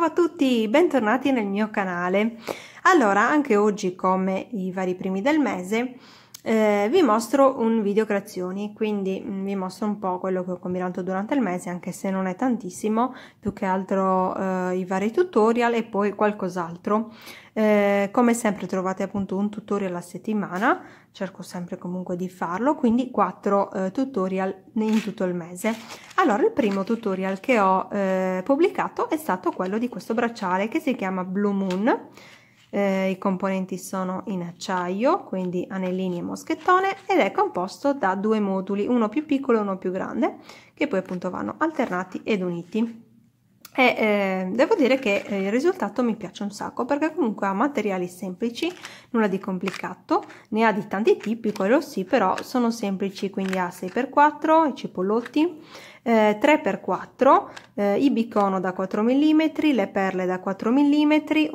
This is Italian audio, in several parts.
Ciao a tutti, bentornati nel mio canale. Allora, anche oggi, come i vari primi del mese, eh, vi mostro un video creazioni, quindi mh, mm, vi mostro un po' quello che ho combinato durante il mese, anche se non è tantissimo, più che altro eh, i vari tutorial e poi qualcos'altro. Eh, come sempre trovate appunto un tutorial a settimana, cerco sempre comunque di farlo, quindi 4 eh, tutorial in tutto il mese. Allora, il primo tutorial che ho eh, pubblicato è stato quello di questo bracciale che si chiama Blue Moon. Eh, I componenti sono in acciaio, quindi anellini e moschettone, ed è composto da due moduli, uno più piccolo e uno più grande, che poi appunto vanno alternati ed uniti e eh, devo dire che eh, il risultato mi piace un sacco perché comunque ha materiali semplici nulla di complicato ne ha di tanti tipi quello sì però sono semplici quindi ha 6x4 i cipollotti eh, 3x4 eh, i bicono da 4 mm le perle da 4 mm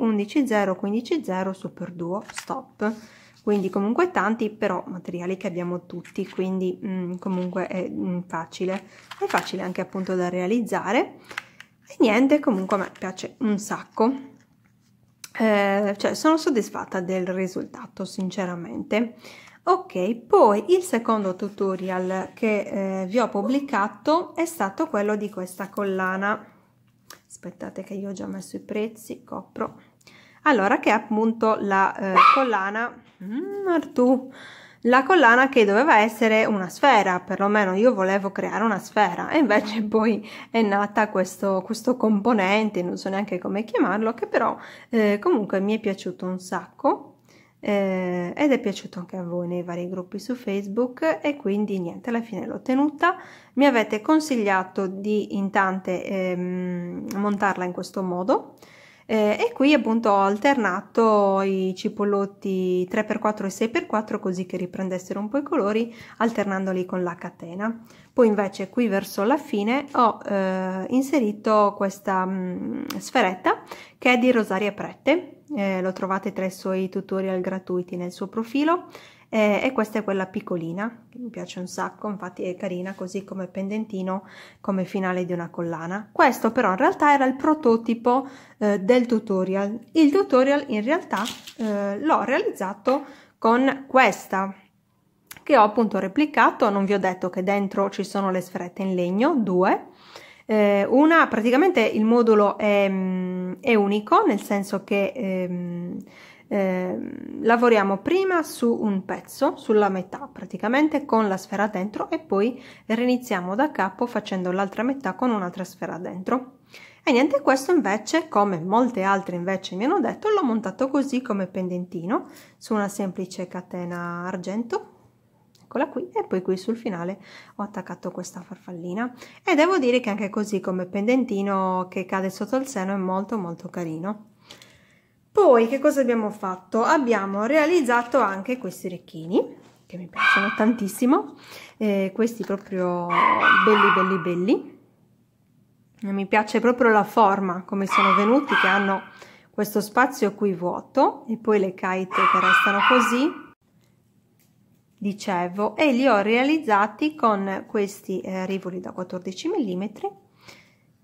11.0 15.0 super duo stop quindi comunque tanti però materiali che abbiamo tutti quindi mh, mm, comunque è mh, mm, facile è facile anche appunto da realizzare e niente comunque a me piace un sacco eh, cioè sono soddisfatta del risultato sinceramente ok poi il secondo tutorial che eh, vi ho pubblicato è stato quello di questa collana aspettate che io ho già messo i prezzi copro allora che è appunto la eh, collana mm, Artù la collana che doveva essere una sfera, perlomeno io volevo creare una sfera e invece poi è nata questo, questo componente, non so neanche come chiamarlo, che però eh, comunque mi è piaciuto un sacco eh, ed è piaciuto anche a voi nei vari gruppi su Facebook e quindi niente, alla fine l'ho tenuta. Mi avete consigliato di in tante ehm, montarla in questo modo eh, e qui appunto ho alternato i cipollotti 3x4 e 6x4 così che riprendessero un po' i colori alternandoli con la catena. Poi invece qui verso la fine ho eh, inserito questa mh, mm, sferetta che è di Rosaria Prette, eh, lo trovate tra i suoi tutorial gratuiti nel suo profilo eh, e questa è quella piccolina che mi piace un sacco infatti è carina così come pendentino come finale di una collana questo però in realtà era il prototipo eh, del tutorial il tutorial in realtà eh, l'ho realizzato con questa che ho appunto replicato non vi ho detto che dentro ci sono le sferette in legno due eh, una praticamente il modulo è, mm, è unico nel senso che ehm, eh, lavoriamo prima su un pezzo, sulla metà praticamente, con la sfera dentro e poi riniziamo da capo facendo l'altra metà con un'altra sfera dentro. E niente, questo invece, come molte altre invece mi hanno detto, l'ho montato così come pendentino su una semplice catena argento, eccola qui, e poi qui sul finale ho attaccato questa farfallina. E devo dire che anche così come pendentino che cade sotto il seno è molto molto carino. Poi che cosa abbiamo fatto? Abbiamo realizzato anche questi orecchini, che mi piacciono tantissimo, eh, questi proprio belli belli belli. Mi piace proprio la forma, come sono venuti, che hanno questo spazio qui vuoto e poi le kite che restano così dicevo e li ho realizzati con questi eh, rivoli da 14 mm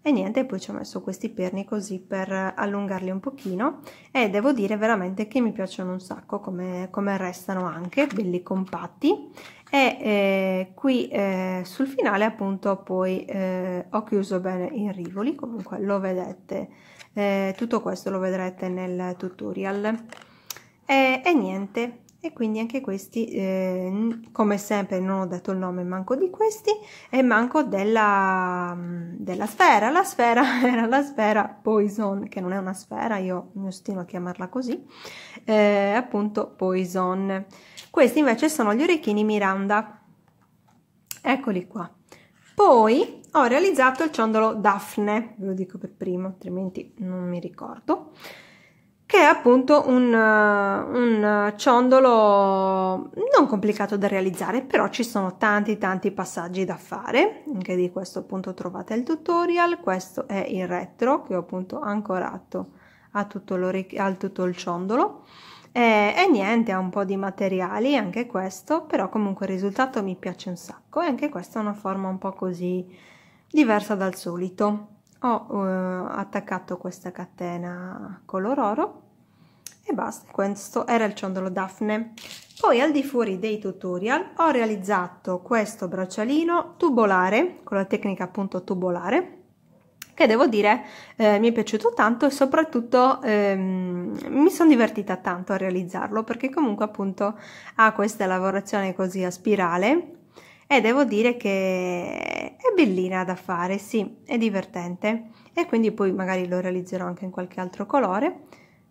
e niente poi ci ho messo questi perni così per allungarli un pochino e devo dire veramente che mi piacciono un sacco come, come restano anche belli compatti e eh, qui eh, sul finale appunto poi eh, ho chiuso bene in rivoli comunque lo vedete eh, tutto questo lo vedrete nel tutorial e, e niente e quindi anche questi eh, come sempre non ho dato il nome manco di questi e manco della, della sfera la sfera era la sfera poison che non è una sfera io mi ostino a chiamarla così eh, appunto poison questi invece sono gli orecchini miranda eccoli qua poi ho realizzato il ciondolo daphne ve lo dico per primo altrimenti non mi ricordo che è appunto un, eh, un, eh, ciondolo non complicato da realizzare, però ci sono tanti tanti passaggi da fare, anche di questo appunto trovate il tutorial, questo è il retro che ho appunto ancorato a tutto, a tutto il ciondolo e, e niente, ha un po' di materiali anche questo, però comunque il risultato mi piace un sacco e anche questa è una forma un po' così diversa dal solito ho uh, attaccato questa catena color oro e basta, questo era il ciondolo Daphne. Poi al di fuori dei tutorial ho realizzato questo braccialino tubolare, con la tecnica appunto tubolare, che devo dire eh, mi è piaciuto tanto e soprattutto ehm, mi sono divertita tanto a realizzarlo perché comunque appunto ha questa lavorazione così a spirale e devo dire che è bellina da fare, sì, è divertente e quindi poi magari lo realizzerò anche in qualche altro colore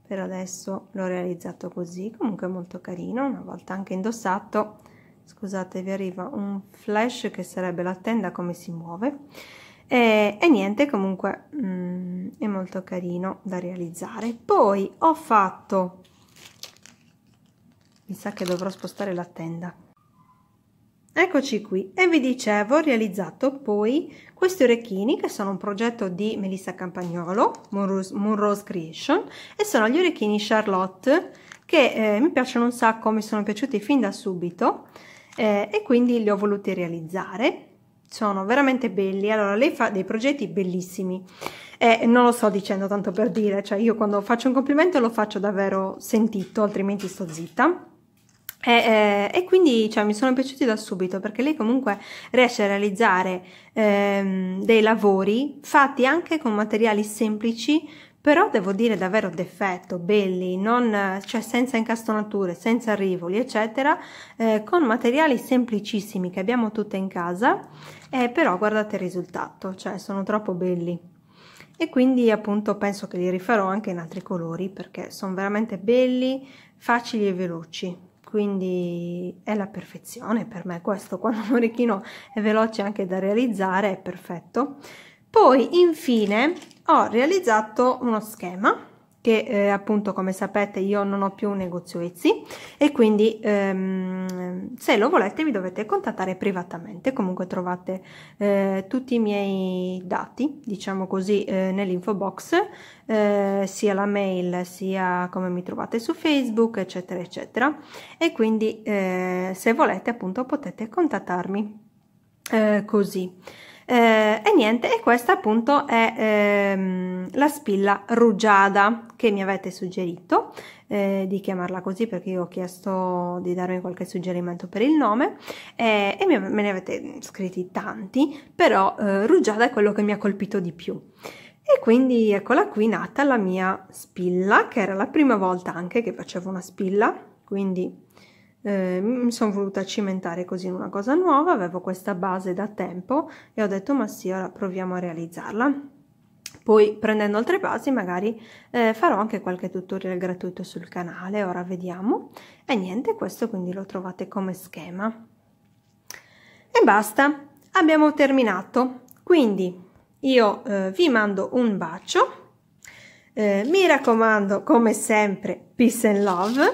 per adesso l'ho realizzato così comunque molto carino una volta anche indossato scusate vi arriva un flash che sarebbe la tenda come si muove e, e niente comunque mm, è molto carino da realizzare poi ho fatto mi sa che dovrò spostare la tenda Eccoci qui e vi dicevo ho realizzato poi questi orecchini che sono un progetto di Melissa Campagnolo, Monrose, Monrose Creation e sono gli orecchini Charlotte che eh, mi piacciono un sacco, mi sono piaciuti fin da subito eh, e quindi li ho voluti realizzare. Sono veramente belli, allora lei fa dei progetti bellissimi e eh, non lo sto dicendo tanto per dire, cioè io quando faccio un complimento lo faccio davvero sentito, altrimenti sto zitta. E, eh, e, quindi cioè, mi sono piaciuti da subito perché lei comunque riesce a realizzare ehm, dei lavori fatti anche con materiali semplici, però devo dire davvero d'effetto, belli, non, cioè, senza incastonature, senza rivoli, eccetera, eh, con materiali semplicissimi che abbiamo tutte in casa, eh, però guardate il risultato, cioè sono troppo belli. E quindi appunto penso che li rifarò anche in altri colori perché sono veramente belli, facili e veloci quindi è la perfezione per me questo quando un orecchino è veloce anche da realizzare è perfetto poi infine ho realizzato uno schema che eh, appunto come sapete io non ho più un negozio Etsy e quindi ehm, se lo volete mi dovete contattare privatamente comunque trovate eh, tutti i miei dati diciamo così eh, nell'info box eh, sia la mail sia come mi trovate su facebook eccetera eccetera e quindi eh, se volete appunto potete contattarmi eh, così eh, e niente e questa appunto è ehm, la spilla rugiada che mi avete suggerito eh, di chiamarla così perché io ho chiesto di darmi qualche suggerimento per il nome eh, e me ne avete scritti tanti però eh, rugiada è quello che mi ha colpito di più e quindi eccola qui nata la mia spilla che era la prima volta anche che facevo una spilla quindi eh, mi sono voluta cimentare così in una cosa nuova, avevo questa base da tempo e ho detto ma sì, ora proviamo a realizzarla. Poi prendendo altre basi magari eh, farò anche qualche tutorial gratuito sul canale, ora vediamo. E niente, questo quindi lo trovate come schema. E basta, abbiamo terminato. Quindi io eh, vi mando un bacio, eh, mi raccomando come sempre peace and love